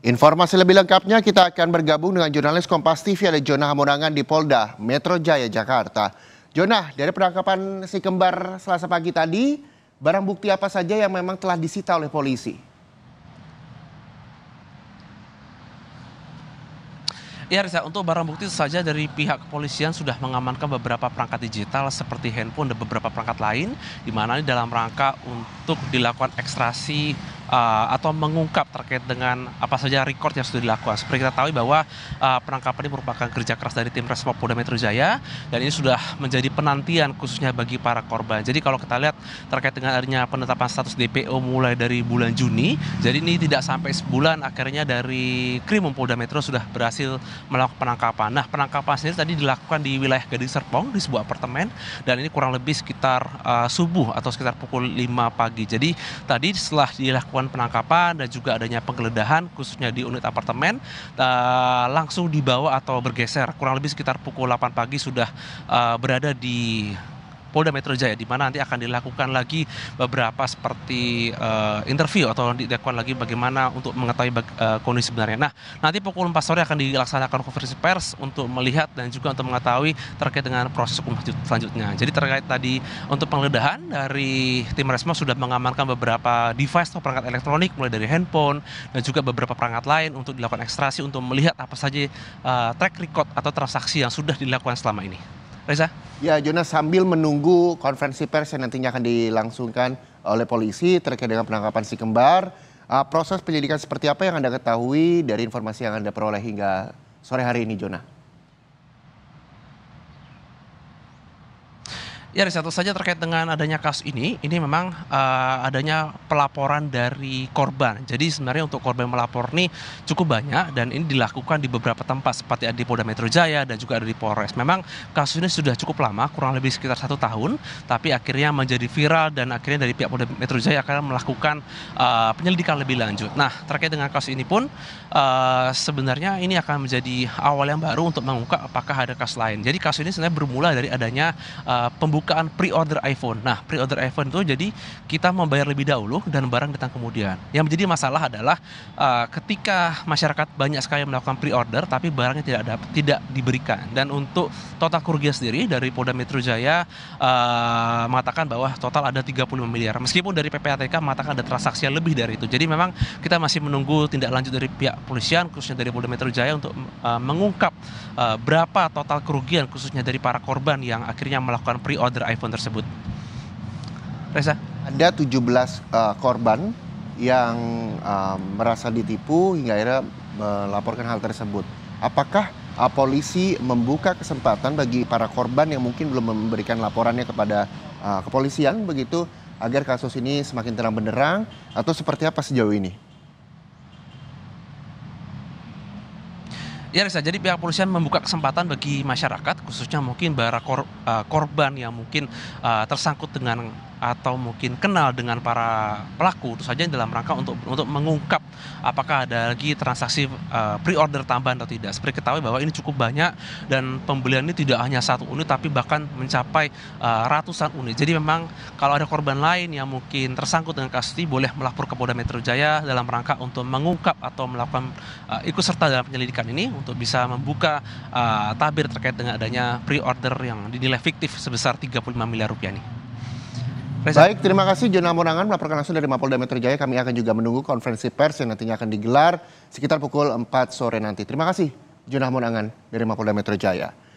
Informasi lebih lengkapnya kita akan bergabung dengan jurnalis Kompas TV ada Jonah Hamonangan di Polda Metro Jaya Jakarta. Jonah, dari penangkapan si kembar Selasa pagi tadi, barang bukti apa saja yang memang telah disita oleh polisi? Ya Risa, untuk barang bukti saja dari pihak kepolisian sudah mengamankan beberapa perangkat digital seperti handphone dan beberapa perangkat lain di mana dalam rangka untuk dilakukan ekstrasi Uh, atau mengungkap terkait dengan apa saja record yang sudah dilakukan. Seperti kita tahu bahwa uh, penangkapan ini merupakan kerja keras dari tim resmob Polda Metro Jaya dan ini sudah menjadi penantian khususnya bagi para korban. Jadi kalau kita lihat terkait dengan adanya penetapan status DPO mulai dari bulan Juni, jadi ini tidak sampai sebulan akhirnya dari Krimum Polda Metro sudah berhasil melakukan penangkapan. Nah penangkapan sendiri tadi dilakukan di wilayah Gading Serpong di sebuah apartemen dan ini kurang lebih sekitar uh, subuh atau sekitar pukul 5 pagi. Jadi tadi setelah dilakukan melakukan penangkapan dan juga adanya penggeledahan khususnya di unit apartemen eh, langsung dibawa atau bergeser kurang lebih sekitar pukul delapan pagi sudah eh, berada di Polda Metro Jaya di mana nanti akan dilakukan lagi beberapa seperti uh, interview atau dilakukan lagi bagaimana untuk mengetahui uh, kondisi sebenarnya. Nah, nanti pukul 4 sore akan dilaksanakan konferensi pers untuk melihat dan juga untuk mengetahui terkait dengan proses hukum selanjutnya. Jadi terkait tadi untuk penggeledahan dari tim Resmo sudah mengamankan beberapa device atau perangkat elektronik mulai dari handphone dan juga beberapa perangkat lain untuk dilakukan ekstrasi untuk melihat apa saja uh, track record atau transaksi yang sudah dilakukan selama ini. Reza? Ya Jonas sambil menunggu konferensi pers yang nantinya akan dilangsungkan oleh polisi terkait dengan penangkapan si kembar. Uh, proses penyelidikan seperti apa yang Anda ketahui dari informasi yang Anda peroleh hingga sore hari ini Jonah? Ya satu saja terkait dengan adanya kasus ini, ini memang uh, adanya pelaporan dari korban. Jadi sebenarnya untuk korban melapor ini cukup banyak dan ini dilakukan di beberapa tempat seperti di Polda Metro Jaya dan juga ada di Polres. Memang kasus ini sudah cukup lama, kurang lebih sekitar satu tahun, tapi akhirnya menjadi viral dan akhirnya dari pihak Polda Metro Jaya akan melakukan uh, penyelidikan lebih lanjut. Nah terkait dengan kasus ini pun uh, sebenarnya ini akan menjadi awal yang baru untuk mengungkap apakah ada kasus lain. Jadi kasus ini sebenarnya bermula dari adanya uh, pembukaan pembukaan pre-order iPhone. Nah, pre-order iPhone itu jadi kita membayar lebih dahulu dan barang datang kemudian. Yang menjadi masalah adalah uh, ketika masyarakat banyak sekali melakukan pre-order tapi barangnya tidak ada, tidak diberikan. Dan untuk total kerugian sendiri dari Polda Metro Jaya uh, mengatakan bahwa total ada 35 miliar. Meskipun dari PPATK mengatakan ada transaksi yang lebih dari itu. Jadi memang kita masih menunggu tindak lanjut dari pihak polisian khususnya dari Polda Metro Jaya untuk uh, mengungkap uh, berapa total kerugian khususnya dari para korban yang akhirnya melakukan pre-order order iPhone tersebut. Reza? Ada 17 uh, eh, korban yang uh, merasa ditipu hingga akhirnya melaporkan hal tersebut. Apakah uh, polisi membuka kesempatan bagi para korban yang mungkin belum memberikan laporannya kepada uh, kepolisian begitu agar kasus ini semakin terang benderang atau seperti apa sejauh ini? Ya Reza, jadi pihak polisian membuka kesempatan bagi masyarakat, khususnya mungkin para kor, uh, korban yang mungkin uh, tersangkut dengan atau mungkin kenal dengan para pelaku, itu saja dalam rangka untuk untuk mengungkap apakah ada lagi transaksi uh, pre-order tambahan atau tidak. Seperti ketahui bahwa ini cukup banyak dan pembelian ini tidak hanya satu unit, tapi bahkan mencapai uh, ratusan unit. Jadi memang kalau ada korban lain yang mungkin tersangkut dengan kasus ini, boleh melapor ke Polda Metro Jaya dalam rangka untuk mengungkap atau melakukan uh, ikut serta dalam penyelidikan ini untuk bisa membuka uh, tabir terkait dengan adanya pre-order yang dinilai fiktif sebesar 35 miliar rupiah ini. Reza. Baik, terima kasih Jona Monangan melaporkan langsung dari Mapolda Metro Jaya. Kami akan juga menunggu konferensi pers yang nantinya akan digelar sekitar pukul 4 sore nanti. Terima kasih Jona Monangan dari Mapolda Metro Jaya.